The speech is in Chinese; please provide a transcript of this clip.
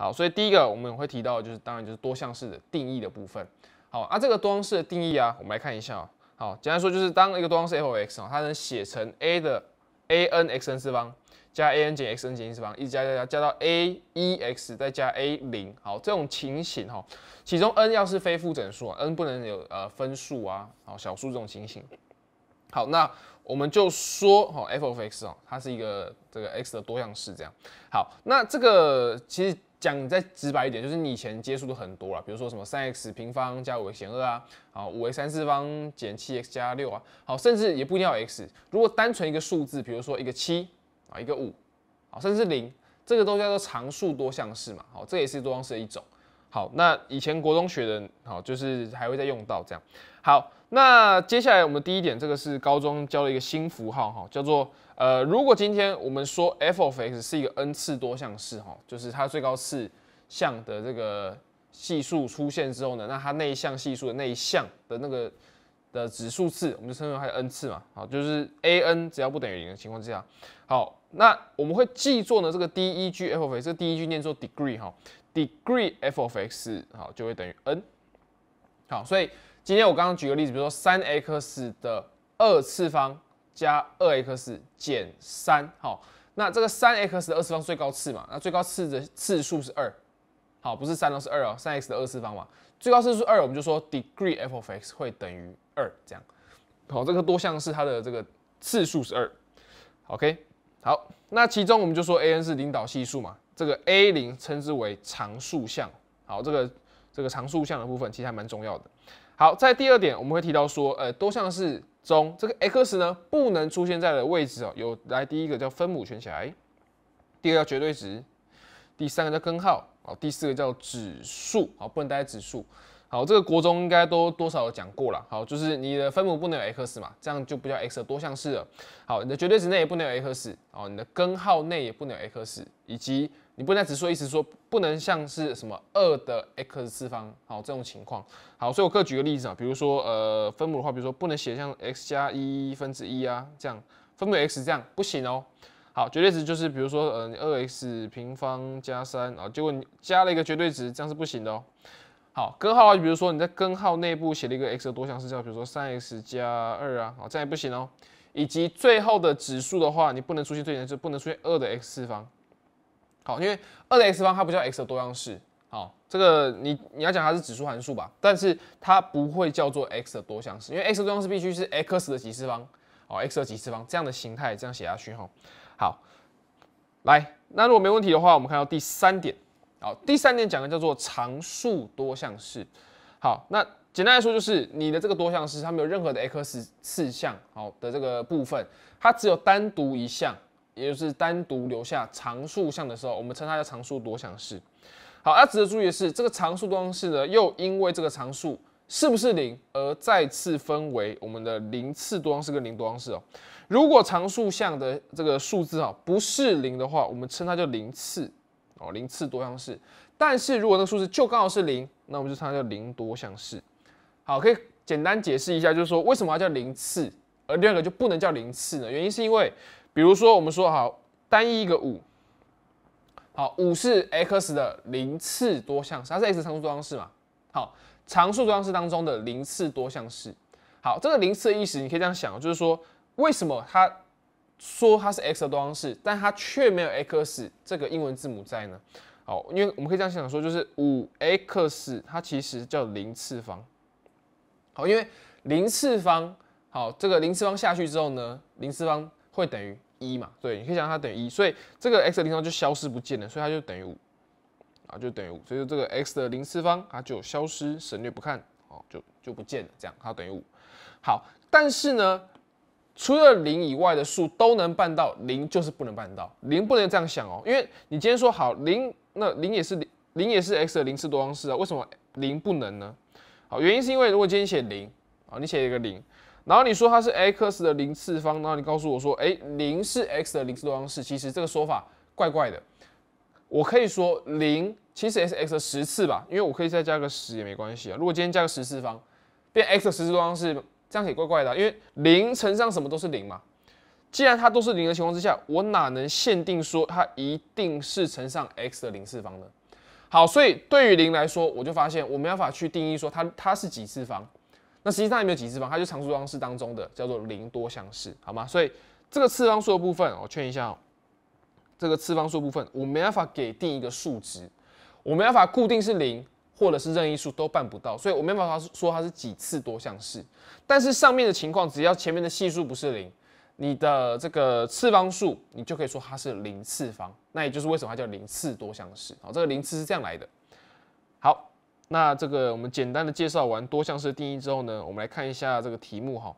好，所以第一个我们会提到，就是当然就是多项式的定义的部分。好啊，这个多项式的定义啊，我们来看一下。好，简单说就是当一个多项式 f(x) 啊，它能写成 a 的 a n x n 次方加 a n 减 x n 减一次方，一直加加加到 a 一 x 再加 a 零。好，这种情形哈，其中 n 要是非负整数，n 不能有呃分数啊，好小数这种情形。好，那我们就说哈 f of x 哦，它是一个这个 x 的多项式这样。好，那这个其实。讲再直白一点，就是你以前接触的很多了，比如说什么三 x 平方加五 a 减二啊，好五 a 三次方减七 x 加六啊，好，甚至也不一定要 x，如果单纯一个数字，比如说一个七啊，一个五啊，甚至零，这个都叫做常数多项式嘛，好，这也是多项式的一种。好，那以前国中学的，好，就是还会再用到这样。好，那接下来我们第一点，这个是高中教的一个新符号，哈，叫做，呃，如果今天我们说 f of x 是一个 n 次多项式，哈，就是它最高次项的这个系数出现之后呢，那它那一项系数的那一项的那个。的指数次，我们就称为它的 n 次嘛，好，就是 a n，只要不等于零的情况之下，好，那我们会记作呢这个 d e g f o f x，d e g 念作 degree 哈，degree f o f x 好就会等于 n，好，所以今天我刚刚举个例子，比如说三 x 的二次方加二 x 减三，好，那这个三 x 的二次方最高次嘛，那最高次的次数是二，好，不是三哦，是二哦，三 x 的二次方嘛。最高次数二，我们就说 degree f of x 会等于二，这样，好，这个多项式它的这个次数是二，OK，好，那其中我们就说 a n 是领导系数嘛，这个 a 零称之为常数项，好，这个这个常数项的部分其实还蛮重要的。好，在第二点我们会提到说，呃，多项式中这个 x 呢不能出现在的位置哦，有来第一个叫分母圈起来，第二个叫绝对值，第三个叫根号。第四个叫指数，好，不能在指数。好，这个国中应该都多少讲过了。好，就是你的分母不能有 x 嘛，这样就不叫 x 的多项式了。好，你的绝对值内也不能有 x，好，你的根号内也不能有 x，以及你不能在指数，意思说不能像是什么二的 x 次方，好，这种情况。好，所以我可举个例子啊，比如说呃分母的话，比如说不能写像 x 加一分之一啊这样，分母 x 这样不行哦。好，绝对值就是比如说，嗯，二 x 平方加三啊，结果你加了一个绝对值，这样是不行的哦。好，根号啊，比如说你在根号内部写了一个 x 的多项式，叫比如说三 x 加二啊，哦，这样也不行哦。以及最后的指数的话，你不能出现最简单，不能出现二的 x 次方。好，因为二的 x 方它不叫 x 的多项式。好，这个你你要讲它是指数函数吧，但是它不会叫做 x 的多项式，因为 x 多项式必须是 x 的几次方，好 x 的几次方这样的形态，这样写下去哈。好，来，那如果没问题的话，我们看到第三点。好，第三点讲的叫做常数多项式。好，那简单来说就是你的这个多项式它没有任何的 x 次项，好，的这个部分它只有单独一项，也就是单独留下常数项的时候，我们称它叫常数多项式。好，那值得注意的是，这个常数多项式呢，又因为这个常数。是不是零？而再次分为我们的零次多项式跟零多项式哦。如果常数项的这个数字啊不是零的话，我们称它叫零次哦，零次多项式。但是如果那个数字就刚好是零，那我们就称它叫零多项式。好，可以简单解释一下，就是说为什么要叫零次，而第二个就不能叫零次呢？原因是因为，比如说我们说好，单一一个五，好，五是 x 的零次多项式，它是 x 常数多项式嘛？好。常数多项式当中的零次多项式，好，这个零次的意思，你可以这样想，就是说为什么他说它是 x 的多项式，但它却没有 x 这个英文字母在呢？好，因为我们可以这样想说，就是五 x 它其实叫零次方，好，因为零次方，好，这个零次方下去之后呢，零次方会等于一嘛，对，你可以想它等于一，所以这个 x 零次方就消失不见了，所以它就等于五。啊，就等于五，所以说这个 x 的零次方它就消失，省略不看，哦，就就不见了，这样它等于五。好，但是呢，除了零以外的数都能办到，零就是不能办到。零不能这样想哦，因为你今天说好零，那零也是零，也是 x 的零次多项式啊，为什么零不能呢？好，原因是因为如果今天写零啊，你写一个零，然后你说它是 x 的零次方，然后你告诉我说，哎，零是 x 的零次多项式，其实这个说法怪怪的。我可以说零。其实 x 的十次吧，因为我可以再加个十也没关系啊。如果今天加个十次方，变 x 十次方是这样也怪怪的，因为零乘上什么都是零嘛。既然它都是零的情况之下，我哪能限定说它一定是乘上 x 的零次方呢？好，所以对于零来说，我就发现我没办法去定义说它它是几次方。那实际上也没有几次方，它就常数多项式当中的叫做零多项式，好吗？所以这个次方数的部分，我劝一下哦，这个次方数部分我没办法给定一个数值。我没办法固定是零或者是任意数都办不到，所以我没办法说它是几次多项式。但是上面的情况，只要前面的系数不是零，你的这个次方数，你就可以说它是零次方。那也就是为什么它叫零次多项式。好，这个零次是这样来的。好，那这个我们简单的介绍完多项式的定义之后呢，我们来看一下这个题目哈。